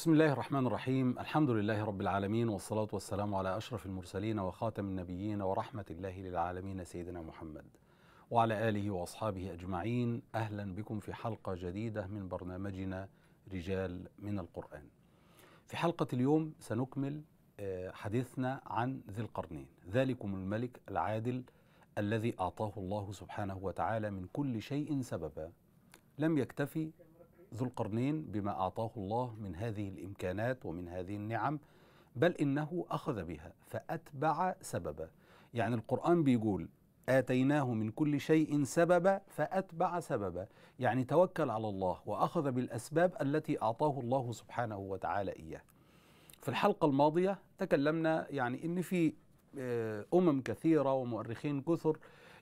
بسم الله الرحمن الرحيم الحمد لله رب العالمين والصلاة والسلام على أشرف المرسلين وخاتم النبيين ورحمة الله للعالمين سيدنا محمد وعلى آله وأصحابه أجمعين أهلا بكم في حلقة جديدة من برنامجنا رجال من القرآن في حلقة اليوم سنكمل آه، حديثنا عن ذي القرنين ذلكم الملك العادل الذي أعطاه الله سبحانه وتعالى من كل شيء سببا لم يكتفي ذو القرنين بما اعطاه الله من هذه الامكانات ومن هذه النعم بل انه اخذ بها فاتبع سببا يعني القران بيقول آتيناه من كل شيء سببا فأتبع سببا يعني توكل على الله وأخذ بالأسباب التي أعطاه الله سبحانه وتعالى إياه في الحلقة الماضية تكلمنا يعني إن في آه، أمم كثيرة ومؤرخين كثر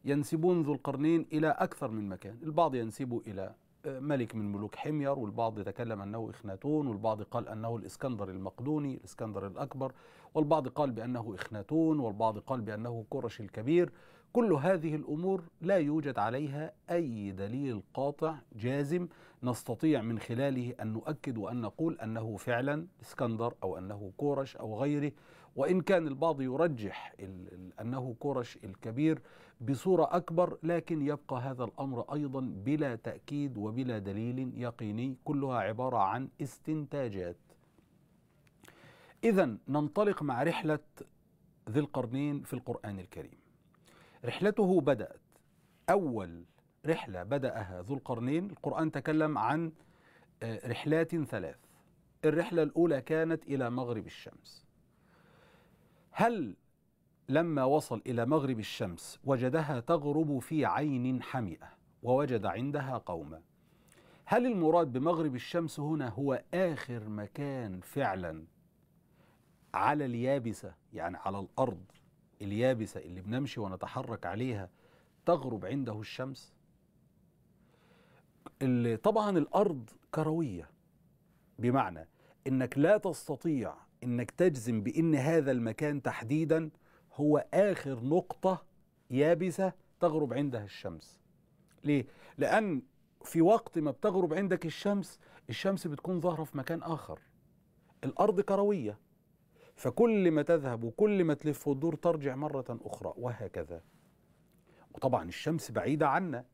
ينسبون ذو القرنين إلى أكثر من مكان البعض ينسبه إلى ملك من ملوك حمير والبعض تكلم أنه إخناتون والبعض قال أنه الإسكندر المقدوني الإسكندر الأكبر والبعض قال بأنه إخناتون والبعض قال بأنه كرش الكبير كل هذه الأمور لا يوجد عليها أي دليل قاطع جازم نستطيع من خلاله أن نؤكد وأن نقول أنه فعلا إسكندر أو أنه كورش أو غيره وإن كان البعض يرجح أنه كورش الكبير بصورة أكبر لكن يبقى هذا الأمر أيضا بلا تأكيد وبلا دليل يقيني كلها عبارة عن استنتاجات إذا ننطلق مع رحلة ذي القرنين في القرآن الكريم رحلته بدأت أول رحلة بدأها ذو القرنين القرآن تكلم عن آه، رحلات ثلاث الرحلة الأولى كانت إلى مغرب الشمس هل لما وصل إلى مغرب الشمس وجدها تغرب في عين حمئة ووجد عندها قوما هل المراد بمغرب الشمس هنا هو آخر مكان فعلا على اليابسة يعني على الأرض اليابسة اللي بنمشي ونتحرك عليها تغرب عنده الشمس اللي طبعا الأرض كروية بمعنى إنك لا تستطيع إنك تجزم بإن هذا المكان تحديدا هو آخر نقطة يابسة تغرب عندها الشمس ليه؟ لأن في وقت ما بتغرب عندك الشمس الشمس بتكون ظاهرة في مكان آخر الأرض كروية فكل ما تذهب وكل ما تلف وتدور ترجع مرة أخرى وهكذا وطبعا الشمس بعيدة عنا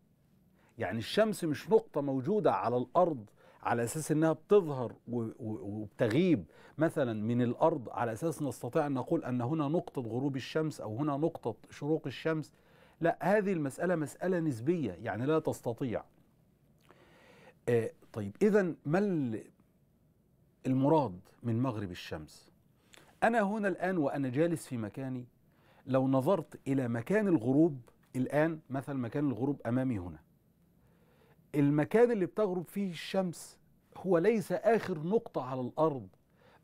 يعني الشمس مش نقطة موجودة على الأرض على اساس انها بتظهر وبتغيب مثلا من الارض على اساس نستطيع ان نقول ان هنا نقطه غروب الشمس او هنا نقطه شروق الشمس لا هذه المساله مساله نسبيه يعني لا تستطيع آه طيب اذا ما المراد من مغرب الشمس انا هنا الان وانا جالس في مكاني لو نظرت الى مكان الغروب الان مثلا مكان الغروب امامي هنا المكان اللي بتغرب فيه الشمس هو ليس آخر نقطة على الأرض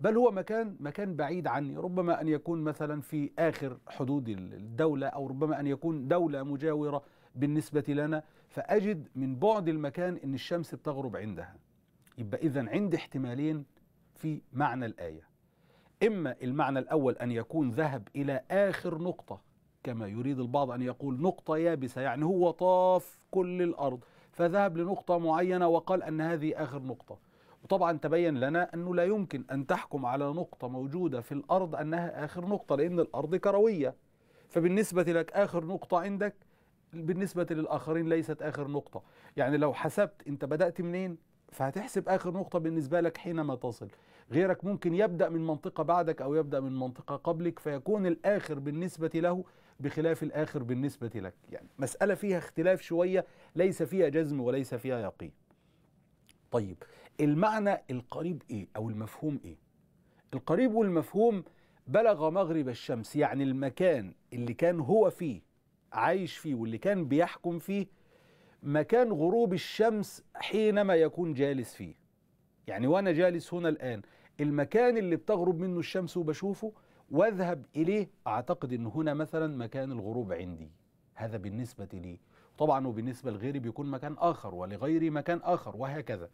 بل هو مكان مكان بعيد عني ربما أن يكون مثلا في آخر حدود الدولة أو ربما أن يكون دولة مجاورة بالنسبة لنا فأجد من بعد المكان أن الشمس بتغرب عندها يبقى إذا عندي احتمالين في معنى الآية إما المعنى الأول أن يكون ذهب إلى آخر نقطة كما يريد البعض أن يقول نقطة يابسة يعني هو طاف كل الأرض فذهب لنقطة معينة وقال أن هذه آخر نقطة وطبعا تبين لنا أنه لا يمكن أن تحكم على نقطة موجودة في الأرض أنها آخر نقطة لأن الأرض كروية فبالنسبة لك آخر نقطة عندك بالنسبة للآخرين ليست آخر نقطة يعني لو حسبت أنت بدأت منين فهتحسب آخر نقطة بالنسبة لك حينما تصل غيرك ممكن يبدأ من منطقة بعدك أو يبدأ من منطقة قبلك فيكون الآخر بالنسبة له بخلاف الآخر بالنسبة لك يعني مسألة فيها اختلاف شوية ليس فيها جزم وليس فيها يقين طيب المعنى القريب إيه أو المفهوم إيه القريب والمفهوم بلغ مغرب الشمس يعني المكان اللي كان هو فيه عايش فيه واللي كان بيحكم فيه مكان غروب الشمس حينما يكون جالس فيه يعني وانا جالس هنا الان المكان اللي بتغرب منه الشمس وبشوفه واذهب إليه أعتقد أن هنا مثلا مكان الغروب عندي هذا بالنسبة لي طبعا وبالنسبة لغيري بيكون مكان آخر ولغيري مكان آخر وهكذا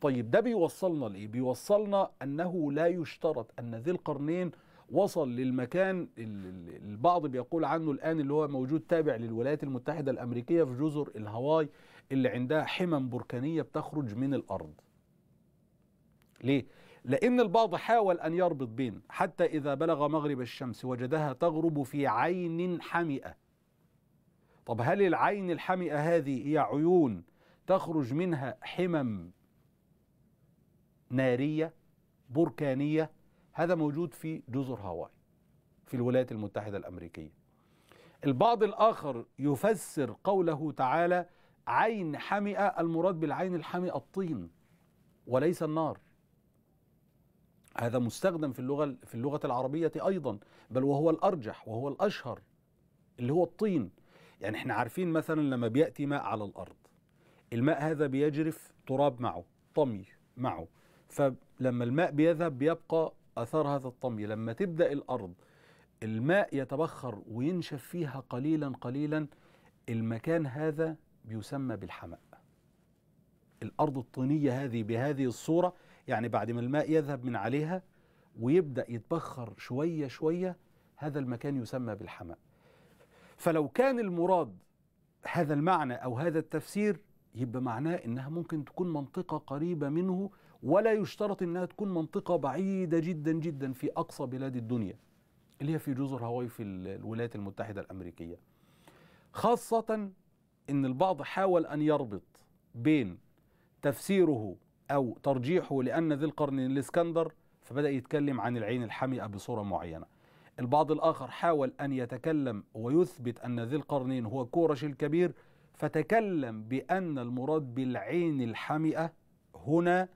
طيب ده بيوصلنا لإيه؟ بيوصلنا أنه لا يشترط أن ذي القرنين وصل للمكان البعض بيقول عنه الآن اللي هو موجود تابع للولايات المتحدة الأمريكية في جزر الهواي اللي عندها حمم بركانية بتخرج من الأرض ليه؟ لأن البعض حاول أن يربط بين حتى إذا بلغ مغرب الشمس وجدها تغرب في عين حمئة طب هل العين الحمئة هذه هي عيون تخرج منها حمم نارية بركانية هذا موجود في جزر هاواي في الولايات المتحدة الأمريكية البعض الآخر يفسر قوله تعالى عين حمئة المراد بالعين الحمئة الطين وليس النار هذا مستخدم في اللغة في اللغة العربية أيضا بل وهو الأرجح وهو الأشهر اللي هو الطين يعني احنا عارفين مثلا لما بيأتي ماء على الأرض الماء هذا بيجرف تراب معه طمي معه فلما الماء بيذهب بيبقى اثار هذا الطمي لما تبدأ الأرض الماء يتبخر وينشف فيها قليلا قليلا المكان هذا بيسمى بالحمأ الأرض الطينية هذه بهذه الصورة يعني بعد ما الماء يذهب من عليها ويبدأ يتبخر شوية شوية هذا المكان يسمى بالحمام فلو كان المراد هذا المعنى أو هذا التفسير يبقى معناه إنها ممكن تكون منطقة قريبة منه ولا يشترط إنها تكون منطقة بعيدة جدا جدا في أقصى بلاد الدنيا اللي هي في جزر هاواي في الولايات المتحدة الأمريكية خاصة إن البعض حاول أن يربط بين تفسيره أو ترجيحه لأن ذي القرن الإسكندر فبدأ يتكلم عن العين الحمئة بصورة معينة البعض الآخر حاول أن يتكلم ويثبت أن ذي القرنين هو كورش الكبير فتكلم بأن المراد بالعين الحمئة هنا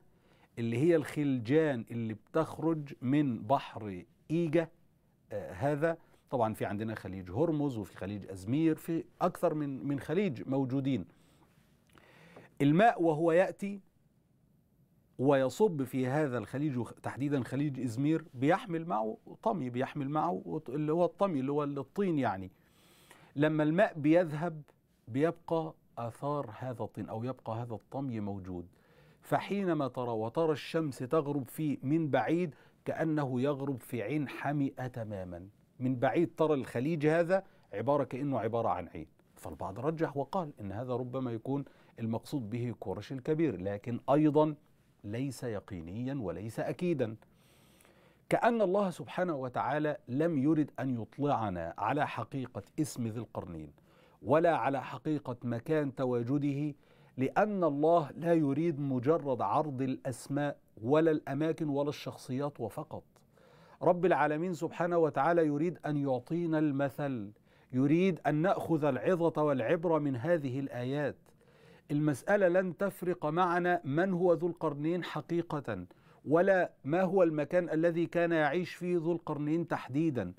اللي هي الخلجان اللي بتخرج من بحر ايجا آه هذا طبعا في عندنا خليج هرمز وفي خليج أزمير في أكثر من من خليج موجودين الماء وهو يأتي ويصب في هذا الخليج تحديدا خليج إزمير بيحمل معه طمي بيحمل معه اللي هو الطمي اللي هو الطين يعني لما الماء بيذهب بيبقى آثار هذا الطين أو يبقى هذا الطمي موجود فحينما ترى وترى الشمس تغرب فيه من بعيد كأنه يغرب في عين حمئة تماما من بعيد ترى الخليج هذا عبارة كأنه عبارة عن عين فالبعض رجح وقال إن هذا ربما يكون المقصود به كورش الكبير لكن أيضا ليس يقينيا وليس اكيدا كان الله سبحانه وتعالى لم يرد ان يطلعنا على حقيقه اسم ذي القرنين ولا على حقيقه مكان تواجده لان الله لا يريد مجرد عرض الاسماء ولا الاماكن ولا الشخصيات وفقط رب العالمين سبحانه وتعالى يريد ان يعطينا المثل يريد ان ناخذ العظه والعبره من هذه الايات المسألة لن تفرق معنا من هو ذو القرنين حقيقة ولا ما هو المكان الذي كان يعيش فيه ذو القرنين تحديدا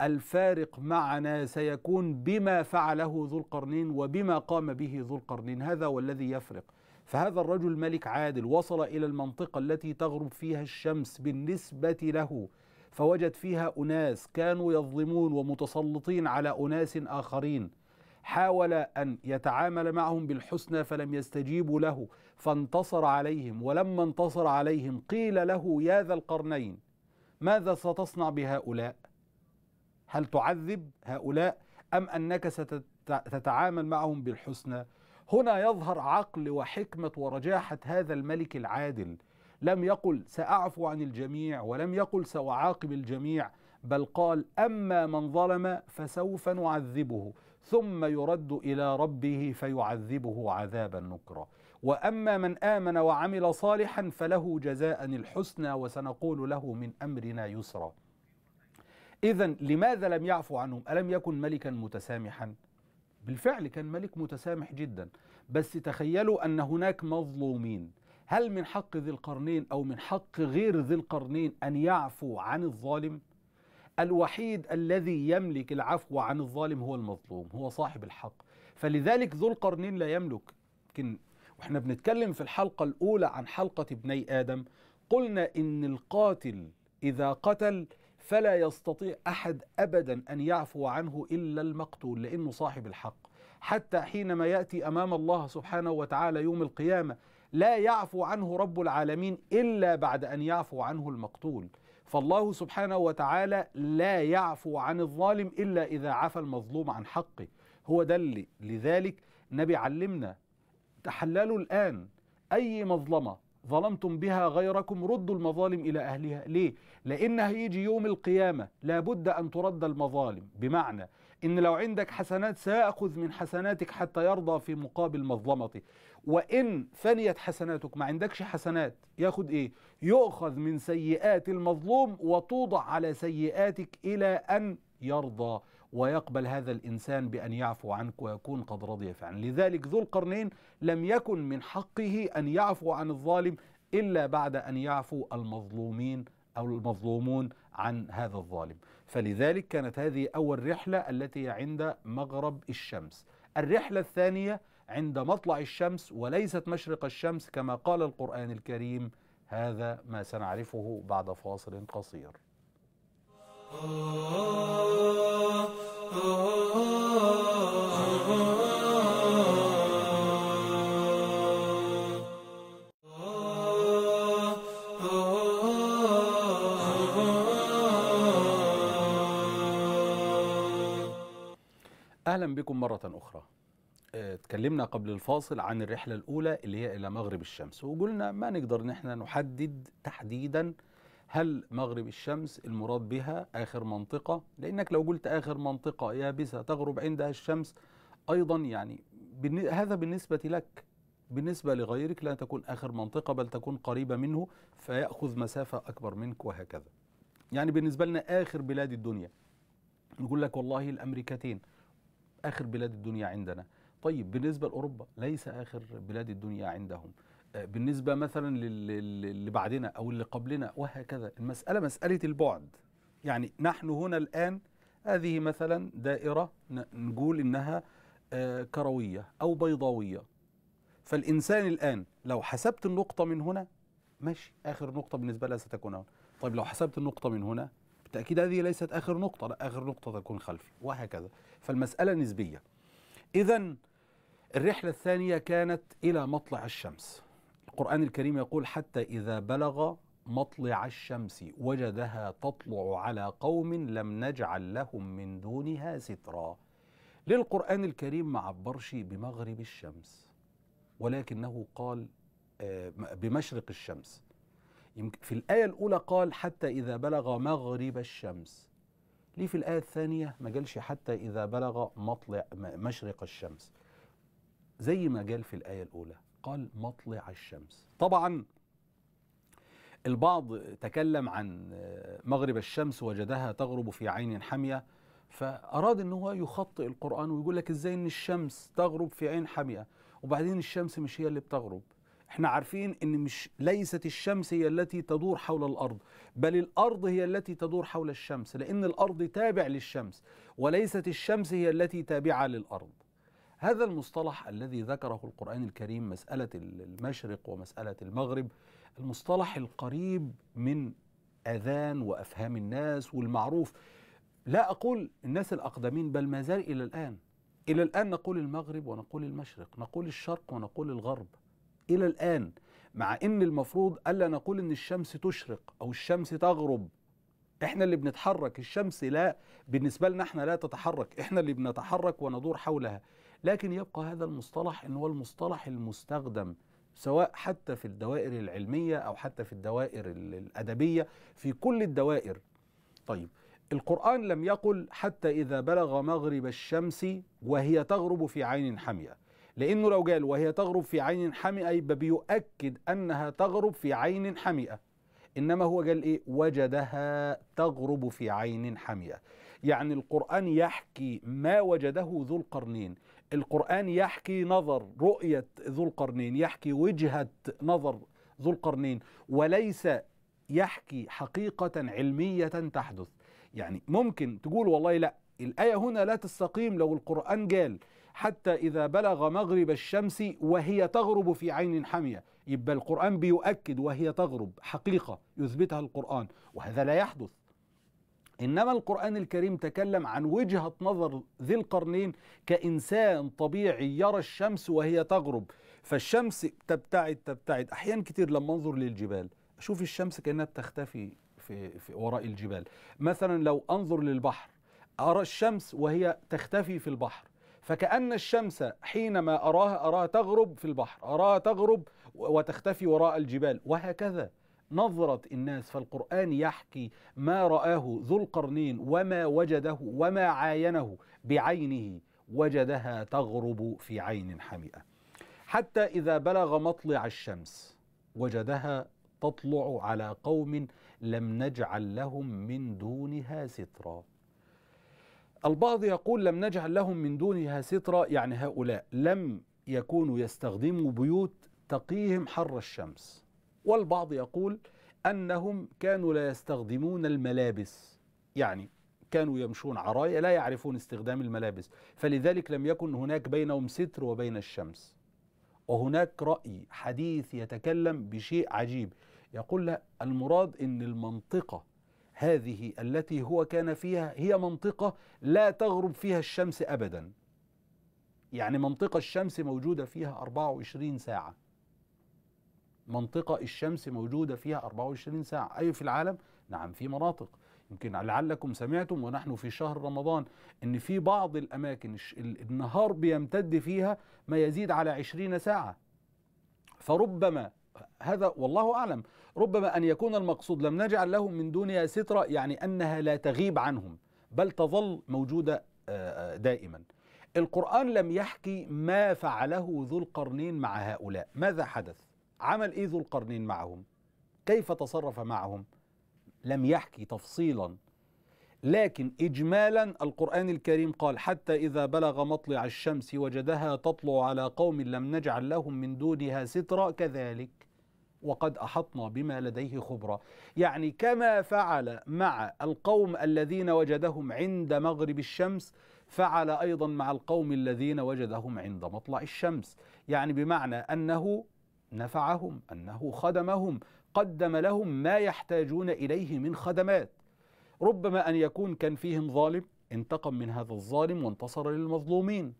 الفارق معنا سيكون بما فعله ذو القرنين وبما قام به ذو القرنين هذا والذي يفرق فهذا الرجل ملك عادل وصل الى المنطقه التي تغرب فيها الشمس بالنسبه له فوجد فيها اناس كانوا يظلمون ومتسلطين على اناس اخرين حاول أن يتعامل معهم بالحسنى فلم يستجيبوا له فانتصر عليهم ولما انتصر عليهم قيل له يا ذا القرنين ماذا ستصنع بهؤلاء هل تعذب هؤلاء أم أنك ستتعامل معهم بالحسنى هنا يظهر عقل وحكمة ورجاحة هذا الملك العادل لم يقل سأعفو عن الجميع ولم يقل سأعاقب الجميع بل قال أما من ظلم فسوف نعذبه ثم يرد الى ربه فيعذبه عذابا نكرا واما من امن وعمل صالحا فله جزاء الحسنى وسنقول له من امرنا يسرا اذا لماذا لم يعفو عنهم الم يكن ملكا متسامحا بالفعل كان ملك متسامح جدا بس تخيلوا ان هناك مظلومين هل من حق ذي القرنين او من حق غير ذي القرنين ان يعفو عن الظالم الوحيد الذي يملك العفو عن الظالم هو المظلوم هو صاحب الحق فلذلك ذو القرنين لا يملك يمكن واحنا بنتكلم في الحلقة الأولى عن حلقة ابني آدم قلنا إن القاتل إذا قتل فلا يستطيع أحد أبدا أن يعفو عنه إلا المقتول لأنه صاحب الحق حتى حينما يأتي أمام الله سبحانه وتعالى يوم القيامة لا يعفو عنه رب العالمين إلا بعد أن يعفو عنه المقتول فالله سبحانه وتعالى لا يعفو عن الظالم إلا إذا عفى المظلوم عن حقه هو ده اللي لذلك النبي علمنا تحللوا الآن أي مظلمة ظلمتم بها غيركم ردوا المظالم إلى أهلها ليه؟ لأن هيجي يوم القيامة لابد أن ترد المظالم بمعنى إن لو عندك حسنات سأخذ من حسناتك حتى يرضى في مقابل مظلمتي وإن فنيت حسناتك ما عندكش حسنات يأخذ إيه يؤخذ من سيئات المظلوم وتوضع على سيئاتك إلى أن يرضى ويقبل هذا الإنسان بأن يعفو عنك ويكون قد رضي فعلا لذلك ذو القرنين لم يكن من حقه أن يعفو عن الظالم إلا بعد أن يعفو المظلومين أو المظلومون عن هذا الظالم فلذلك كانت هذه أول رحلة التي عند مغرب الشمس الرحلة الثانية عند مطلع الشمس وليست مشرق الشمس كما قال القرآن الكريم هذا ما سنعرفه بعد فاصل قصير آه آه آه, آه. اهلا بكم مره اخرى اتكلمنا آه، قبل الفاصل عن الرحله الاولى اللي هي الى مغرب الشمس وقلنا ما نقدر ان احنا نحدد تحديدا هل مغرب الشمس المراد بها اخر منطقه لانك لو قلت اخر منطقه يابسه تغرب عندها الشمس ايضا يعني هذا بالنسبه لك بالنسبه لغيرك لا تكون اخر منطقه بل تكون قريبه منه فياخذ مسافه اكبر منك وهكذا يعني بالنسبه لنا اخر بلاد الدنيا نقول لك والله الامريكتين اخر بلاد الدنيا عندنا طيب بالنسبه لاوروبا ليس اخر بلاد الدنيا عندهم آه، بالنسبه مثلا للي بعدنا او اللي قبلنا وهكذا المساله مساله البعد يعني نحن هنا الان هذه مثلا دائره نقول انها آه، كرويه او بيضاويه فالانسان الان لو حسبت النقطه من هنا ماشي اخر نقطه بالنسبه لها ستكون هنا طيب لو حسبت النقطه من هنا بالتاكيد هذه ليست اخر نقطه لا اخر نقطه تكون خلفي وهكذا فالمساله نسبيه اذا الرحله الثانيه كانت الى مطلع الشمس القران الكريم يقول حتى اذا بلغ مطلع الشمس وجدها تطلع على قوم لم نجعل لهم من دونها سترا للقرآن الكريم ما عبرش بمغرب الشمس ولكنه قال آه، بمشرق الشمس في الآية الأولى قال حتى إذا بلغ مغرب الشمس ليه في الآية الثانية ما قالش حتى إذا بلغ مطلع مشرق الشمس زي ما قال في الآية الأولى قال مطلع الشمس طبعا البعض تكلم عن مغرب الشمس وجدها تغرب في عين حمية فأراد أن هو يخطئ القرآن ويقول لك إزاي أن الشمس تغرب في عين حمية وبعدين الشمس مش هي اللي بتغرب احنا عارفين ان مش ليست الشمس هي التي تدور حول الارض بل الارض هي التي تدور حول الشمس لان الارض تابع للشمس وليست الشمس هي التي تابعه للارض هذا المصطلح الذي ذكره القران الكريم مساله المشرق ومساله المغرب المصطلح القريب من اذان وافهام الناس والمعروف لا اقول الناس الاقدمين بل ما زال الى الان الى الان نقول المغرب ونقول المشرق نقول الشرق ونقول الغرب إلى الآن مع إن المفروض ألا نقول إن الشمس تشرق أو الشمس تغرب إحنا اللي بنتحرك الشمس لا بالنسبة لنا إحنا لا تتحرك إحنا اللي بنتحرك وندور حولها لكن يبقى هذا المصطلح إن هو المصطلح المستخدم سواء حتى في الدوائر العلمية أو حتى في الدوائر الأدبية في كل الدوائر طيب القرآن لم يقل حتى إذا بلغ مغرب الشمس وهي تغرب في عين حمئة لأنه لو قال وهي تغرب في عين حمئة يبقى بيؤكد أنها تغرب في عين حمئة إنما هو قال إيه وجدها تغرب في عين حمئة يعني القرآن يحكي ما وجده ذو القرنين القرآن يحكي نظر رؤية ذو القرنين يحكي وجهة نظر ذو القرنين وليس يحكي حقيقة علمية تحدث يعني ممكن تقول والله لا الآية هنا لا تستقيم لو القرآن قال حتى إذا بلغ مغرب الشمس وهي تغرب في عين حمية يبقى القرآن بيؤكد وهي تغرب حقيقة يثبتها القرآن وهذا لا يحدث إنما القرآن الكريم تكلم عن وجهة نظر ذي القرنين كإنسان طبيعي يرى الشمس وهي تغرب فالشمس تبتعد تبتعد أحيان كتير لما أنظر للجبال أشوف الشمس كأنها بتختفي في, في وراء الجبال مثلا لو أنظر للبحر أرى الشمس وهي تختفي في البحر فكأن الشمس حينما أراها أراها تغرب في البحر أراها تغرب وتختفي وراء الجبال وهكذا نظرة الناس فالقرآن يحكي ما رآه ذو القرنين وما وجده وما عاينه بعينه وجدها تغرب في عين حمئة حتى إذا بلغ مطلع الشمس وجدها تطلع على قوم لم نجعل لهم من دونها سترا البعض يقول لم نجعل لهم من دونها سترا يعني هؤلاء لم يكونوا يستخدموا بيوت تقيهم حر الشمس والبعض يقول انهم كانوا لا يستخدمون الملابس يعني كانوا يمشون عرايا لا يعرفون استخدام الملابس فلذلك لم يكن هناك بينهم ستر وبين الشمس وهناك راي حديث يتكلم بشيء عجيب يقول لا المراد ان المنطقه هذه التي هو كان فيها هي منطقة لا تغرب فيها الشمس أبدا يعني منطقة الشمس موجودة فيها 24 ساعة منطقة الشمس موجودة فيها 24 ساعة أي في العالم؟ نعم في مناطق يمكن لعلكم سمعتم ونحن في شهر رمضان ان في بعض الاماكن النهار بيمتد فيها ما يزيد على 20 ساعه فربما هذا والله أعلم ربما أن يكون المقصود لم نجعل لهم من دونها سترة يعني أنها لا تغيب عنهم بل تظل موجودة آه، آه، دائما القرآن لم يحكي ما فعله ذو القرنين مع هؤلاء ماذا حدث عمل إيه ذو القرنين معهم كيف تصرف معهم لم يحكي تفصيلا لكن إجمالا القرآن الكريم قال حتى إذا بلغ مطلع الشمس وجدها تطلع على قوم لم نجعل لهم من دونها سترا كذلك وقد أحطنا بما لديه خبرا يعني كما فعل مع القوم الذين وجدهم عند مغرب الشمس فعل أيضا مع القوم الذين وجدهم عند مطلع الشمس يعني بمعنى أنه نفعهم أنه خدمهم قدم لهم ما يحتاجون إليه من خدمات ربما أن يكون كان فيهم ظالم انتقم من هذا الظالم وانتصر للمظلومين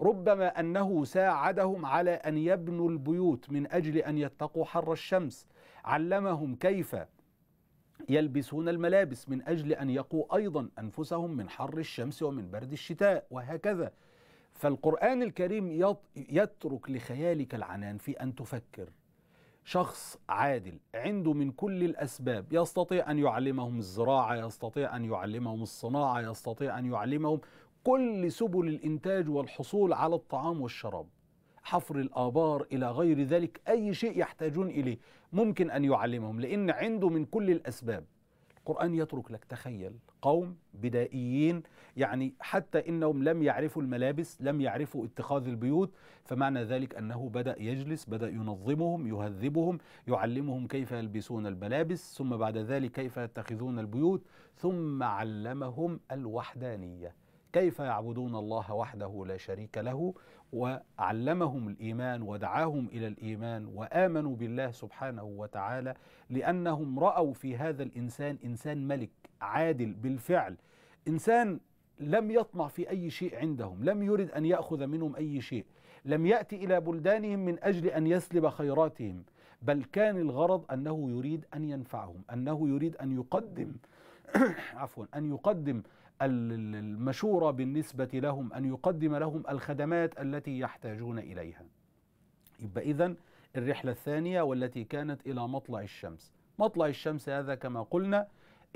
ربما أنه ساعدهم على أن يبنوا البيوت من أجل أن يتقوا حر الشمس علمهم كيف يلبسون الملابس من أجل أن يقوا أيضا أنفسهم من حر الشمس ومن برد الشتاء وهكذا فالقرآن الكريم يترك لخيالك العنان في أن تفكر شخص عادل عنده من كل الأسباب يستطيع أن يعلمهم الزراعة يستطيع أن يعلمهم الصناعة يستطيع أن يعلمهم كل سبل الإنتاج والحصول على الطعام والشراب حفر الآبار إلى غير ذلك أي شيء يحتاجون إليه ممكن أن يعلمهم لأن عنده من كل الأسباب القرآن يترك لك تخيل قوم بدائيين يعني حتى إنهم لم يعرفوا الملابس لم يعرفوا اتخاذ البيوت فمعنى ذلك أنه بدأ يجلس بدأ ينظمهم يهذبهم يعلمهم كيف يلبسون الملابس ثم بعد ذلك كيف يتخذون البيوت ثم علمهم الوحدانية كيف يعبدون الله وحده لا شريك له وعلمهم الايمان ودعاهم الى الايمان وامنوا بالله سبحانه وتعالى لانهم راوا في هذا الانسان انسان ملك عادل بالفعل انسان لم يطمع في اي شيء عندهم لم يرد ان ياخذ منهم اي شيء لم ياتي الى بلدانهم من اجل ان يسلب خيراتهم بل كان الغرض انه يريد ان ينفعهم انه يريد ان يقدم عفوا ان يقدم المشورة بالنسبة لهم أن يقدم لهم الخدمات التي يحتاجون إليها يبقى إذا الرحلة الثانية والتي كانت إلى مطلع الشمس مطلع الشمس هذا كما قلنا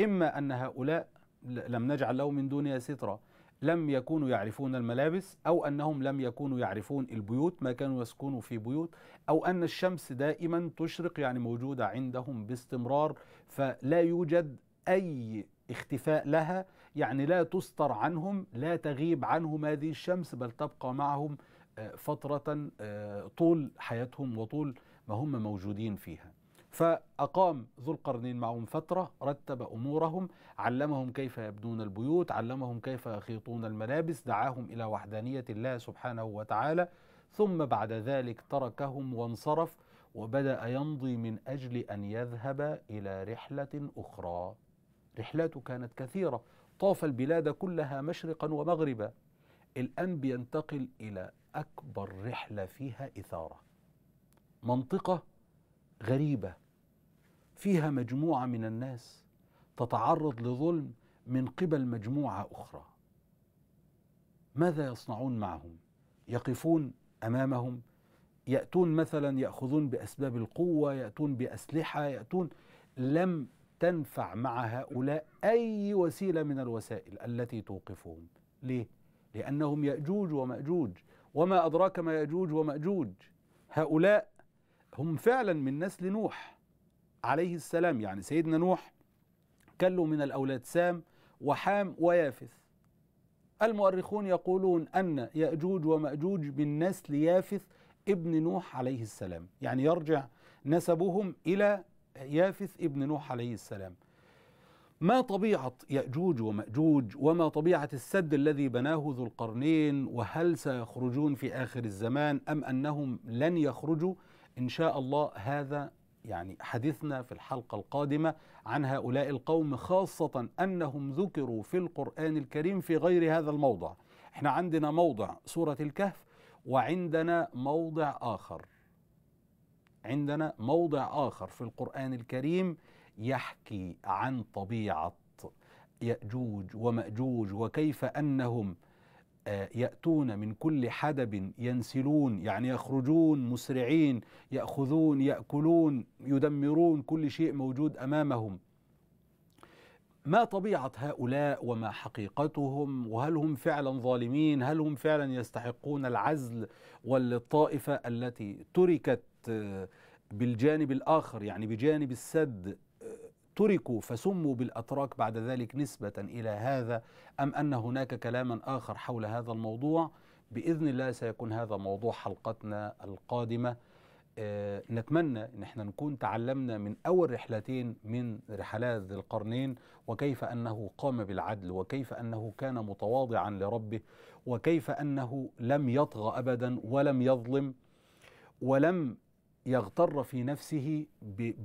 إما أن هؤلاء لم نجعل لهم من دونها سترة لم يكونوا يعرفون الملابس أو أنهم لم يكونوا يعرفون البيوت ما كانوا يسكنوا في بيوت أو أن الشمس دائما تشرق يعني موجودة عندهم باستمرار فلا يوجد أي اختفاء لها يعني لا تستر عنهم لا تغيب عنهم هذه الشمس بل تبقى معهم آه، فترة آه، طول حياتهم وطول ما هم موجودين فيها فأقام ذو القرنين معهم فترة رتب أمورهم علمهم كيف يبنون البيوت علمهم كيف يخيطون الملابس دعاهم إلى وحدانية الله سبحانه وتعالى ثم بعد ذلك تركهم وانصرف وبدأ يمضي من أجل أن يذهب إلى رحلة أخرى رحلاته كانت كثيرة طاف البلاد كلها مشرقا ومغربا الآن بينتقل إلى أكبر رحلة فيها إثارة منطقة غريبة فيها مجموعة من الناس تتعرض لظلم من قبل مجموعة أخرى ماذا يصنعون معهم يقفون أمامهم يأتون مثلا يأخذون بأسباب القوة يأتون بأسلحة يأتون لم تنفع مع هؤلاء أي وسيلة من الوسائل التي توقفهم ليه؟ لأنهم يأجوج ومأجوج وما أدراك ما يأجوج ومأجوج هؤلاء هم فعلا من نسل نوح عليه السلام يعني سيدنا نوح كل من الأولاد سام وحام ويافث المؤرخون يقولون أن يأجوج ومأجوج من نسل يافث ابن نوح عليه السلام يعني يرجع نسبهم إلى يافث ابن نوح عليه السلام ما طبيعة يأجوج ومأجوج وما طبيعة السد الذي بناه ذو القرنين وهل سيخرجون في آخر الزمان أم أنهم لن يخرجوا إن شاء الله هذا يعني حديثنا في الحلقة القادمة عن هؤلاء القوم خاصة أنهم ذكروا في القرآن الكريم في غير هذا الموضع احنا عندنا موضع سورة الكهف وعندنا موضع آخر عندنا موضع آخر في القرآن الكريم يحكي عن طبيعة يأجوج ومأجوج وكيف أنهم آه، يأتون من كل حدب ينسلون يعني يخرجون مسرعين يأخذون يأكلون يدمرون كل شيء موجود أمامهم ما طبيعة هؤلاء وما حقيقتهم وهل هم فعلا ظالمين هل هم فعلا يستحقون العزل والطائفة التي تركت آه، بالجانب الآخر يعني بجانب السد آه، تركوا فسموا بالأتراك بعد ذلك نسبة إلى هذا أم أن هناك كلاما آخر حول هذا الموضوع بإذن الله سيكون هذا موضوع حلقتنا القادمة آه، نتمنى ان احنا نكون تعلمنا من اول رحلتين من رحلات ذي القرنين وكيف انه قام بالعدل وكيف انه كان متواضعا لربه وكيف انه لم يطغى ابدا ولم يظلم ولم يغتر في نفسه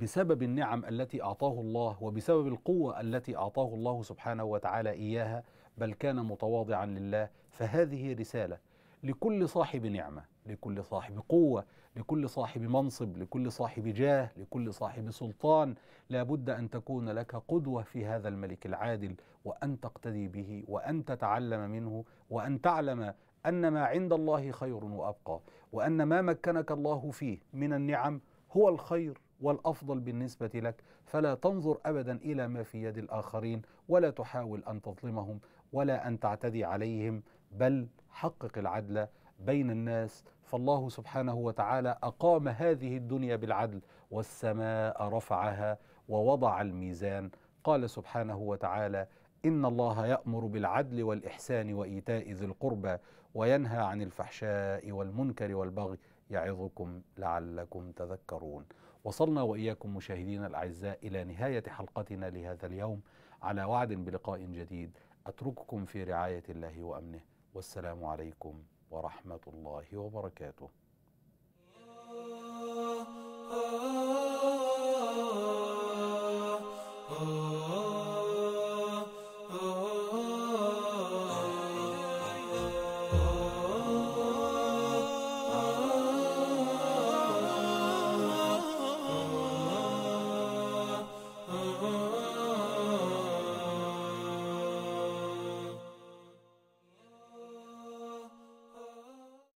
بسبب النعم التي اعطاه الله وبسبب القوه التي اعطاه الله سبحانه وتعالى اياها بل كان متواضعا لله فهذه رساله لكل صاحب نعمه لكل صاحب قوه لكل صاحب منصب لكل صاحب جاه لكل صاحب سلطان لا بد ان تكون لك قدوه في هذا الملك العادل وان تقتدي به وان تتعلم منه وان تعلم ان ما عند الله خير وابقى وان ما مكنك الله فيه من النعم هو الخير والافضل بالنسبه لك فلا تنظر ابدا الى ما في يد الاخرين ولا تحاول ان تظلمهم ولا ان تعتدي عليهم بل حقق العدل بين الناس فالله سبحانه وتعالى اقام هذه الدنيا بالعدل والسماء رفعها ووضع الميزان قال سبحانه وتعالى ان الله يامر بالعدل والاحسان وايتاء ذي القربى وينهى عن الفحشاء والمنكر والبغي يعظكم لعلكم تذكرون وصلنا واياكم مشاهدينا الاعزاء الى نهايه حلقتنا لهذا اليوم على وعد بلقاء جديد اترككم في رعايه الله وامنه والسلام عليكم ورحمة الله وبركاته Oh